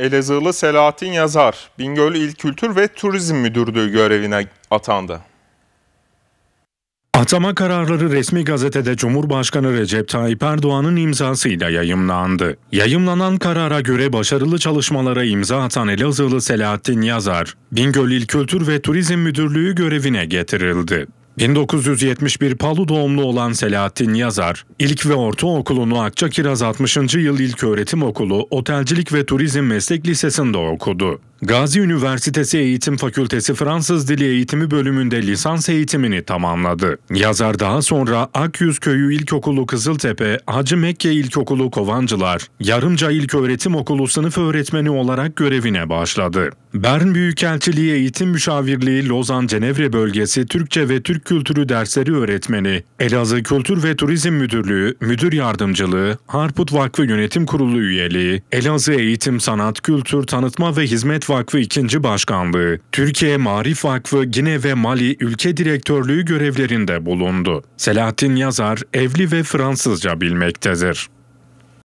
Elazığlı Selahattin Yazar, Bingöl İl Kültür ve Turizm Müdürlüğü görevine atandı. Atama kararları resmi gazetede Cumhurbaşkanı Recep Tayyip Erdoğan'ın imzasıyla yayımlandı. Yayımlanan karara göre başarılı çalışmalara imza atan Elazığlı Selahattin Yazar, Bingöl İl Kültür ve Turizm Müdürlüğü görevine getirildi. 1971 Palu doğumlu olan Selahattin Yazar, ilk ve ortaokulunu Akçakiraz 60. Yıl İlköğretim Okulu Otelcilik ve Turizm Meslek Lisesi'nde okudu. Gazi Üniversitesi Eğitim Fakültesi Fransız Dili Eğitimi bölümünde lisans eğitimini tamamladı. Yazar daha sonra Akyüz Köyü İlkokulu Kızıltepe, Hacı Mekke İlkokulu Kovancılar, Yarımca İlköğretim Okulu sınıf öğretmeni olarak görevine başladı. Bern Büyükelçiliği Eğitim Müşavirliği Lozan Cenevre Bölgesi Türkçe ve Türk Kültürü Dersleri Öğretmeni, Elazığ Kültür ve Turizm Müdürlüğü, Müdür Yardımcılığı, Harput Vakfı Yönetim Kurulu Üyeliği, Elazığ Eğitim Sanat Kültür Tanıtma ve Hizmet Marif Vakfı 2. Başkanlığı, Türkiye Marif Vakfı Gine ve Mali Ülke Direktörlüğü görevlerinde bulundu. Selahattin Yazar evli ve Fransızca bilmektedir.